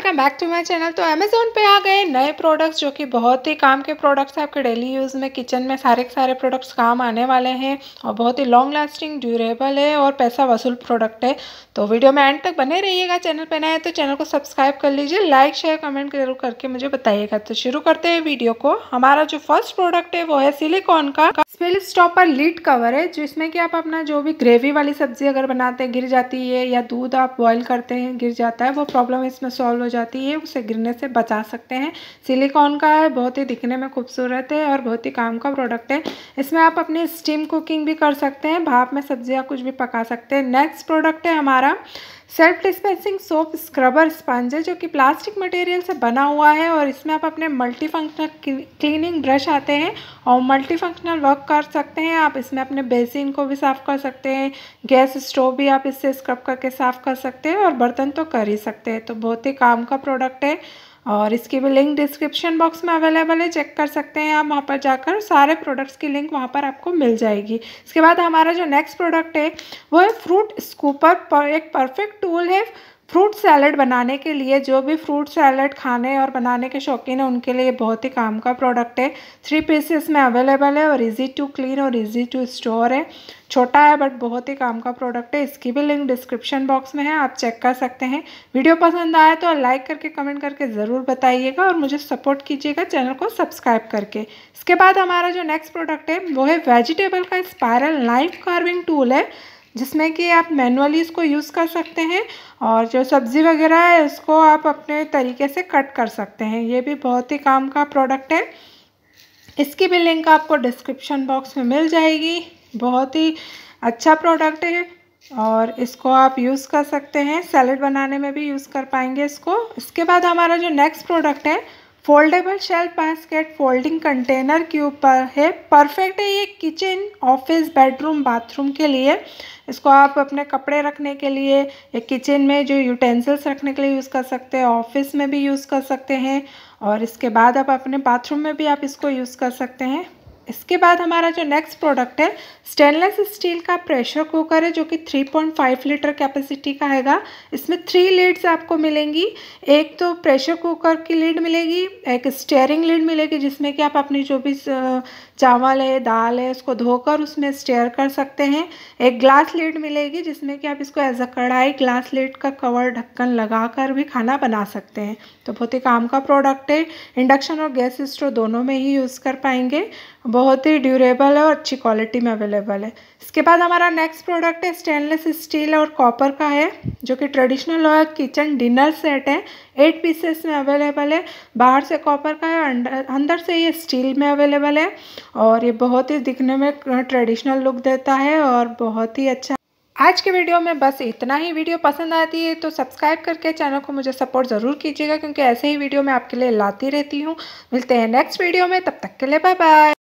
welcome back to my channel तो Amazon पे आ गए नए प्रोडक्ट्स जो कि बहुत ही काम के प्रोडक्ट्स हैं आपके डेली यूज़ में किचन में सारे के सारे प्रोडक्ट्स काम आने वाले हैं और बहुत ही लॉन्ग लास्टिंग ड्यूरेबल है और पैसा वसूल प्रोडक्ट है तो वीडियो में एंड तक बने रहिएगा चैनल पर नए तो चैनल को सब्सक्राइब कर लीजिए लाइक शेयर कमेंट जरूर करके मुझे बताइएगा तो शुरू करते हैं वीडियो को हमारा जो फर्स्ट प्रोडक्ट है वो है सिलिकॉन का स्पेल स्टॉपर लीड कवर है जिसमें कि आप अपना जो भी ग्रेवी वाली सब्जी अगर बनाते हैं गिर जाती है या दूध आप बॉयल करते हैं गिर जाता है वो प्रॉब्लम इसमें सॉल्व हो जाती है उसे गिरने से बचा सकते हैं सिलिकॉन का है बहुत ही दिखने में खूबसूरत है और बहुत ही काम का प्रोडक्ट है इसमें आप अपनी स्टीम कुकिंग भी कर सकते हैं भाप में सब्जियाँ कुछ भी पका सकते हैं नेक्स्ट प्रोडक्ट है हमारा self dispensing soap scrubber sponge है जो कि प्लास्टिक मटेरियल से बना हुआ है और इसमें आप अपने मल्टी फंक्शनल क्लीनिंग ब्रश आते हैं और मल्टी फंक्शनल वर्क कर सकते हैं आप इसमें अपने बेसिन को भी साफ़ कर सकते हैं गैस स्टोव भी आप इससे स्क्रब करके साफ़ कर सकते हैं और बर्तन तो कर ही सकते हैं तो बहुत ही काम का प्रोडक्ट है और इसकी भी लिंक डिस्क्रिप्शन बॉक्स में अवेलेबल है चेक कर सकते हैं आप वहाँ पर जाकर सारे प्रोडक्ट्स की लिंक वहाँ पर आपको मिल जाएगी इसके बाद हमारा जो नेक्स्ट प्रोडक्ट है वो है फ्रूट स्कूपर पर एक परफेक्ट टूल है फ्रूट सैलड बनाने के लिए जो भी फ्रूट सैलड खाने और बनाने के शौकीन हैं उनके लिए बहुत ही काम का प्रोडक्ट है थ्री पीसेस में अवेलेबल है और इजी टू क्लीन और इजी टू स्टोर है छोटा है बट बहुत ही काम का प्रोडक्ट है इसकी भी लिंक डिस्क्रिप्शन बॉक्स में है आप चेक कर सकते हैं वीडियो पसंद आया तो लाइक करके कमेंट करके ज़रूर बताइएगा और मुझे सपोर्ट कीजिएगा चैनल को सब्सक्राइब करके इसके बाद हमारा जो नेक्स्ट प्रोडक्ट है वो है वेजिटेबल का स्पायरल नाइफ कार्विंग टूल है जिसमें कि आप मैनुअली इसको यूज़ कर सकते हैं और जो सब्ज़ी वगैरह है इसको आप अपने तरीके से कट कर सकते हैं ये भी बहुत ही काम का प्रोडक्ट है इसकी भी लिंक आपको डिस्क्रिप्शन बॉक्स में मिल जाएगी बहुत ही अच्छा प्रोडक्ट है और इसको आप यूज़ कर सकते हैं सैलड बनाने में भी यूज़ कर पाएंगे इसको इसके बाद हमारा जो नेक्स्ट प्रोडक्ट है foldable shelf basket folding container के ऊपर है परफेक्ट है ये किचन ऑफिस बेडरूम बाथरूम के लिए इसको आप अपने कपड़े रखने के लिए या किचन में जो यूटेंसिल्स रखने के लिए यूज़ कर सकते हैं ऑफिस में भी यूज़ कर सकते हैं और इसके बाद आप अपने बाथरूम में भी आप इसको यूज़ कर सकते हैं इसके बाद हमारा जो नेक्स्ट प्रोडक्ट है स्टेनलेस स्टील का प्रेशर कुकर है जो कि 3.5 लीटर कैपेसिटी का हैगा इसमें थ्री लीड्स आपको मिलेंगी एक तो प्रेशर कुकर की लीड मिलेगी एक स्टेयरिंग लीड मिलेगी जिसमें कि आप अपनी जो भी चावल है दाल है उसको धोकर उसमें स्टेयर कर सकते हैं एक ग्लास लीड मिलेगी जिसमें कि आप इसको एज अ कढ़ाई ग्लास लीड का कवर ढक्कन लगाकर भी खाना बना सकते हैं तो बहुत ही काम का प्रोडक्ट है इंडक्शन और गैस स्टोव दोनों में ही यूज़ कर पाएंगे बहुत ही ड्यूरेबल है और अच्छी क्वालिटी में अवेलेबल है इसके बाद हमारा नेक्स्ट प्रोडक्ट है स्टेनलेस स्टील और कॉपर का है जो कि ट्रेडिशनल और किचन डिनर सेट है एट पीसेस में अवेलेबल है बाहर से कॉपर का है अंदर अंदर से ये स्टील में अवेलेबल है और ये बहुत ही दिखने में ट्रेडिशनल लुक देता है और बहुत ही अच्छा आज के वीडियो में बस इतना ही वीडियो पसंद आती है तो सब्सक्राइब करके चैनल को मुझे सपोर्ट ज़रूर कीजिएगा क्योंकि ऐसे ही वीडियो मैं आपके लिए लाती रहती हूँ मिलते हैं नेक्स्ट वीडियो में तब तक के लिए बाय बाय